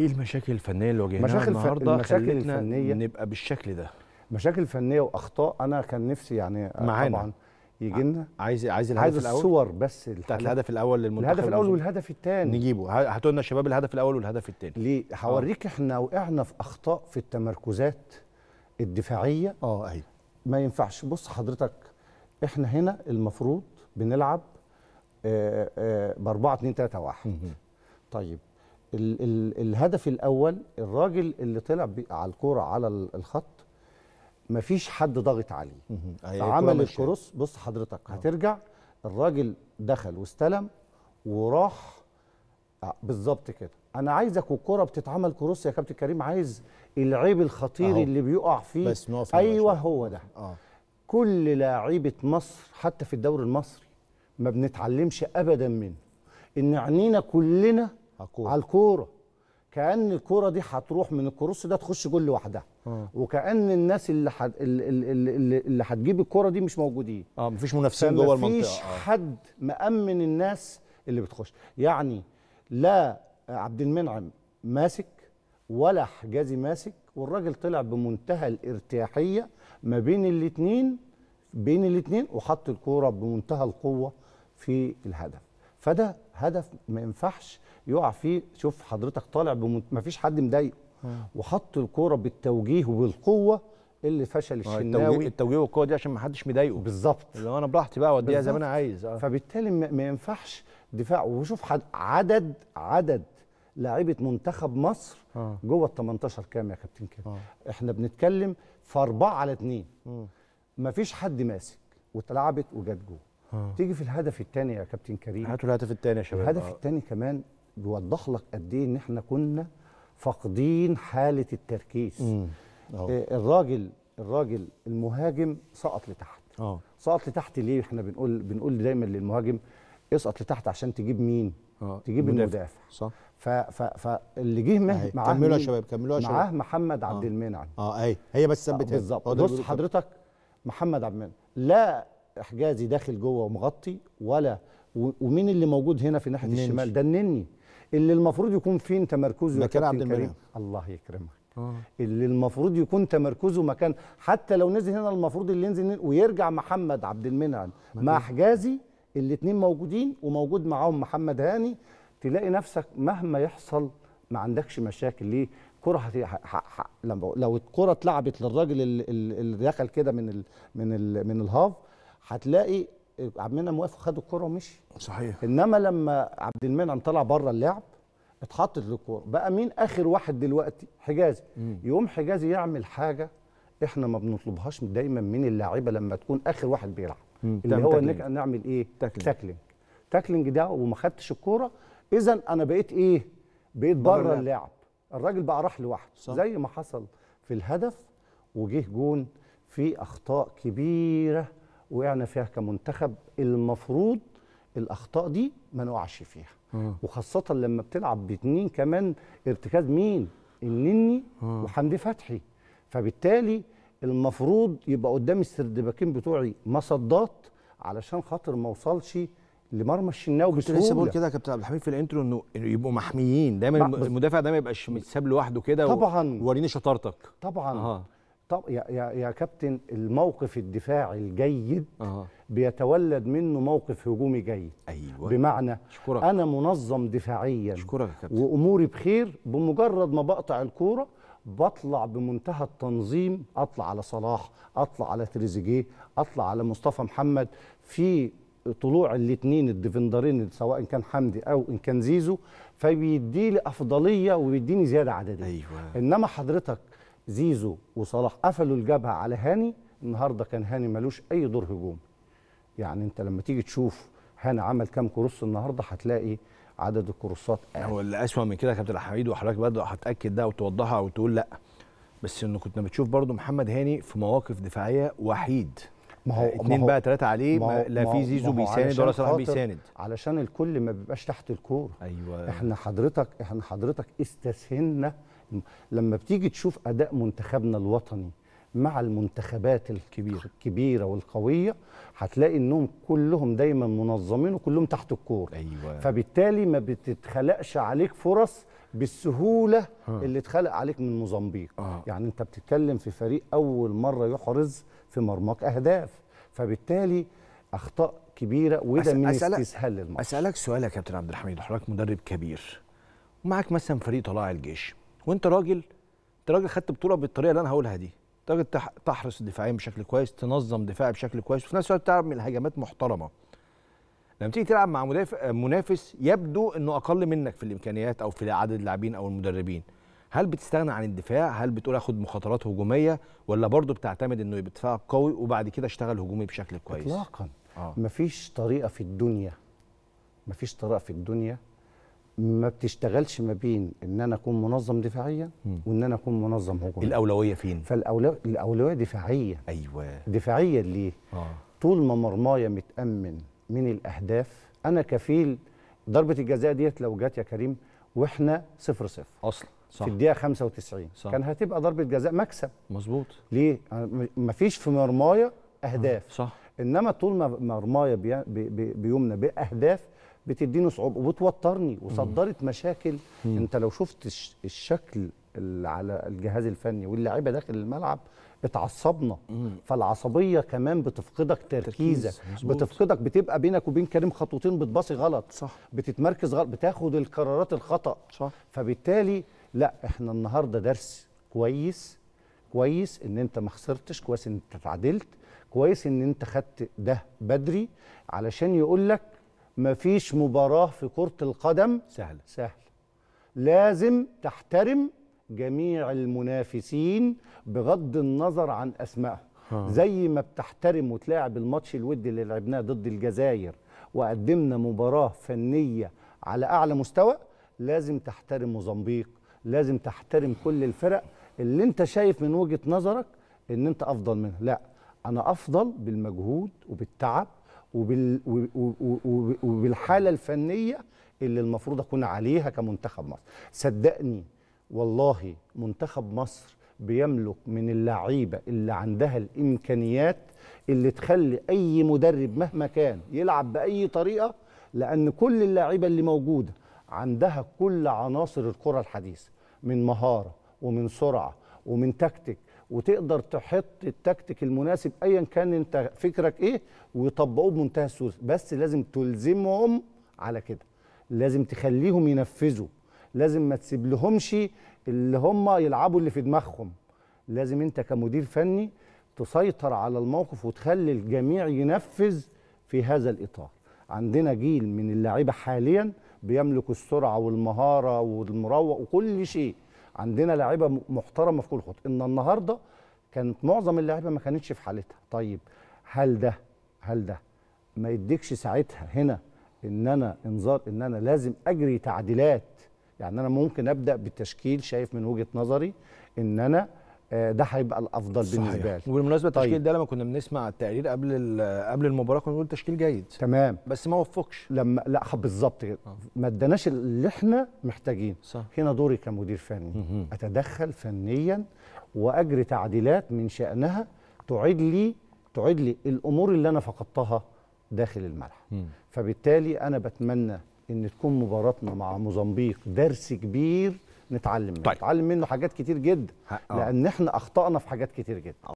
ايه المشاكل الفنيه اللي واجهناها مشاكل النهارده المشاكل الفنيه نبقى بالشكل ده مشاكل فنيه واخطاء انا كان نفسي يعني معانا طبعا يجي لنا عايز عايز الهدف عايز الصور بس بتاعت الهدف الاول للمنتخب الهدف الاول والهدف الثاني نجيبه هاتوا لنا شباب الهدف الاول والهدف الثاني ليه هوريك آه. احنا وقعنا في اخطاء في التمركزات الدفاعيه اه ايوه ما ينفعش بص حضرتك احنا هنا المفروض بنلعب ب 4 2 3 1 طيب ال ال الهدف الاول الراجل اللي طلع على الكوره على الخط مفيش حد ضاغط عليه عمل الكروس بص حضرتك أوه. هترجع الراجل دخل واستلم وراح آه، بالظبط كده انا عايزك والكوره بتتعمل كروس يا كابتن كريم عايز العيب الخطير أهو. اللي بيقع فيه بس ايوه باشا. هو ده أوه. كل لاعيبه مصر حتى في الدوري المصري ما بنتعلمش ابدا منه ان عنينا كلنا على الكوره كان الكوره دي هتروح من الكروس ده تخش جول لوحدها آه. وكان الناس اللي حد اللي هتجيب الكوره دي مش موجودين اه مفيش منافسين جوه المنطقه مفيش آه. حد مامن الناس اللي بتخش يعني لا عبد المنعم ماسك ولا حجازي ماسك والراجل طلع بمنتهى الارتياحيه ما بين الاثنين بين الاثنين وحط الكوره بمنتهى القوه في الهدف فده هدف ما ينفعش يقع فيه شوف حضرتك طالع ما فيش حد مضايقه وحط الكوره بالتوجيه وبالقوه اللي فشل آه، الشناوي التوجيه والقوه دي عشان ما حدش مضايقه بالظبط لو انا براحتي بقى اوديها زي ما انا عايز آه. فبالتالي ما ينفعش دفاع وشوف حد عدد عدد لاعيبه منتخب مصر آه. جوه ال 18 كام يا كابتن كده آه. احنا بنتكلم في اربعه على اثنين مفيش حد ماسك واتلعبت وجت جول آه. تيجي في الهدف الثاني يا كابتن كريم هاتوا الهدف الثاني يا شباب الهدف آه. الثاني كمان بيوضح لك قد ايه ان احنا كنا فاقدين حاله التركيز مم. آه. آه. الراجل الراجل المهاجم سقط لتحت اه سقط لتحت ليه احنا بنقول بنقول دايما للمهاجم اسقط لتحت عشان تجيب مين آه. تجيب المدافع المدافع. صح ف ف فاللي جه معاه كملوها يا شباب كملوها يا شباب معاه محمد آه. عبد المنعم اه اي هي بس آه، ثبتها بالظبط بص حضرتك محمد عبد المنعم لا احجازي داخل جوه ومغطي ولا ومين اللي موجود هنا في ناحيه النينش. الشمال ده النني اللي المفروض يكون فين تمركزه مكان عبد المنعم الله يكرمك أوه. اللي المفروض يكون تمركزه مكان حتى لو نزل هنا المفروض اللي ينزل ويرجع محمد عبد المنعم مع حجازي الاثنين موجودين وموجود معاهم محمد هاني تلاقي نفسك مهما يحصل ما عندكش مشاكل ليه كرة لو الكرة اتلعبت للراجل اللي دخل كده من الـ من الـ من الهاف هتلاقي عبد المنعم واقف خد الكرة ومشي صحيح انما لما عبد المنعم طلع بره اللعب اتحطت للكوره بقى مين اخر واحد دلوقتي حجازي مم. يقوم حجازي يعمل حاجه احنا ما بنطلبهاش دايما من اللاعيبه لما تكون اخر واحد بيلعب اللي هو انك نعمل ايه تاكلينج تاكلينج, تاكلينج ده وما خدتش الكوره اذا انا بقيت ايه بقيت بره اللعب الراجل بقى راح لوحده زي ما حصل في الهدف وجه جون في اخطاء كبيره وقعنا فيها كمنتخب المفروض الاخطاء دي ما نقعش فيها آه. وخاصه لما بتلعب باتنين كمان ارتكاز مين النني آه. وحمدي فتحي فبالتالي المفروض يبقى قدام السردباكين بتوعي مصدات علشان خاطر ما اوصلش لمرمى الشناوي بسهوله كنت لسه بقول كده يا كابتن عبد الحميد في الانترو انه يبقوا محميين دايما المدافع ده ما يبقاش متساب لوحده كده طبعا وريني شطارتك طبعا آه. طب يا, يا, يا كابتن الموقف الدفاعي الجيد أه. بيتولد منه موقف هجومي جيد أيوة. بمعنى شكرك. انا منظم دفاعيا شكرك يا كابتن. واموري بخير بمجرد ما بقطع الكوره بطلع بمنتهى التنظيم اطلع على صلاح اطلع على تريزيجيه اطلع على مصطفى محمد في طلوع الاثنين الديفندرين سواء كان حمدي او ان كان زيزو فبيدي لي افضليه وبيديني زياده عدديه أيوة. انما حضرتك زيزو وصلاح قفلوا الجبهه على هاني النهارده كان هاني ملوش اي دور هجوم يعني انت لما تيجي تشوف هاني عمل كام كروس النهارده هتلاقي عدد الكروسات قل هو اللي أسوأ من كده يا كابتن حميد وحضرتك برضه هتاكد ده وتوضحها وتقول لا بس انه كنا بتشوف برضه محمد هاني في مواقف دفاعيه وحيد ما هو اتنين ما بقى ثلاثه عليه ما لا في زيزو بيساند ولا صلاح بيساند علشان الكل ما بيبقاش تحت الكوره ايوه احنا حضرتك احنا حضرتك استسهلنا لما بتيجي تشوف اداء منتخبنا الوطني مع المنتخبات الكبيره الكبيره والقويه هتلاقي انهم كلهم دايما منظمين وكلهم تحت الكوره أيوة. فبالتالي ما بتتخلقش عليك فرص بالسهوله ها. آه. اللي اتخلق عليك من موزمبيق آه. يعني انت بتتكلم في فريق اول مره يحرز في مرماك اهداف فبالتالي اخطاء كبيره وده من أسألك استسهال للماتش اسالك سؤال يا كابتن عبد الحميد حضرتك مدرب كبير ومعاك مثلا فريق طلائع الجيش وانت راجل انت راجل خدت بطوله بالطريقه اللي انا هقولها دي تقدر تحرس دفاعيا بشكل كويس تنظم دفاعك بشكل كويس وفي نفس الوقت تلعب من الهجمات محترمه لما تيجي تلعب مع مدافع منافس يبدو انه اقل منك في الامكانيات او في عدد اللاعبين او المدربين هل بتستغنى عن الدفاع هل بتقول اخد مخاطرات هجوميه ولا برضه بتعتمد انه يبقى دفاعك قوي وبعد كده اشتغل هجومي بشكل كويس اطلاقا آه. مفيش طريقه في الدنيا مفيش طريقه في الدنيا ما بتشتغلش ما بين ان انا اكون منظم دفاعيا وان انا اكون منظم هجوميا الاولويه فين فالاولويه دفاعيه ايوه دفاعيا ليه آه. طول ما مرمايا متامن من الاهداف انا كفيل ضربه الجزاء ديت لو جت يا كريم واحنا صفر صفر اصلا صح. في الدقيقه 95 صح. كان هتبقى ضربه جزاء مكسب مظبوط ليه مفيش في مرمايا آه، اهداف آه. صح انما طول ما مرمايا بي بي بيمنى باهداف بتديني صعوبه وبتوترني وصدرت مشاكل مم. انت لو شفت الشكل اللي على الجهاز الفني واللعيبة داخل الملعب اتعصبنا مم. فالعصبيه كمان بتفقدك تركيزك تركيز. بتفقدك بتبقى بينك وبين كريم خطوتين بتباصي غلط صح بتتمركز غلط بتاخد القرارات الخطا صح فبالتالي لا احنا النهارده درس كويس كويس ان انت ما خسرتش كويس ان انت اتعادلت كويس ان انت خدت ده بدري علشان يقول لك مفيش مباراة في كرة القدم سهلة سهل لازم تحترم جميع المنافسين بغض النظر عن أسمائهم زي ما بتحترم وتلاعب الماتش الودي اللي لعبناه ضد الجزائر وقدمنا مباراة فنية على أعلى مستوى لازم تحترم موزمبيق لازم تحترم كل الفرق اللي انت شايف من وجهة نظرك ان انت افضل منها لا انا افضل بالمجهود وبالتعب وبال وبالحاله الفنيه اللي المفروض اكون عليها كمنتخب مصر صدقني والله منتخب مصر بيملك من اللعيبه اللي عندها الامكانيات اللي تخلي اي مدرب مهما كان يلعب باي طريقه لان كل اللعيبه اللي موجوده عندها كل عناصر الكره الحديثه من مهاره ومن سرعه ومن تكتيك وتقدر تحط التكتيك المناسب ايا كان انت فكرك ايه ويطبقوه بمنتهى السوس بس لازم تلزمهم على كده لازم تخليهم ينفذوا لازم ما تسيب لهمش اللي هم يلعبوا اللي في دماغهم لازم انت كمدير فني تسيطر على الموقف وتخلي الجميع ينفذ في هذا الاطار عندنا جيل من اللعيبه حاليا بيملك السرعه والمهاره والمروق وكل شيء عندنا لاعيبه محترمه في كل خط ان النهارده كانت معظم اللعيبه ما كانتش في حالتها طيب هل ده هل ده ما يديكش ساعتها هنا ان انا انذار ان انا لازم اجري تعديلات يعني انا ممكن ابدا بالتشكيل شايف من وجهه نظري ان انا آه، ده هيبقى الافضل صحيح. بالنسبه لي وبالمناسبه التشكيل طيب. ده لما كنا بنسمع التقرير قبل قبل المباراه كنا بنقول تشكيل جيد تمام بس ما وفقش لما لا بالظبط كده آه. ما اداناش اللي احنا محتاجين صح. هنا دوري كمدير فني مهم. اتدخل فنيا واجري تعديلات من شانها تعيد لي تعيد لي الامور اللي انا فقدتها داخل الملعب فبالتالي انا بتمنى ان تكون مباراتنا مع موزمبيق درس كبير نتعلم منه طيب. نتعلم منه حاجات كتير جدا آه. لان احنا اخطانا في حاجات كتير جدا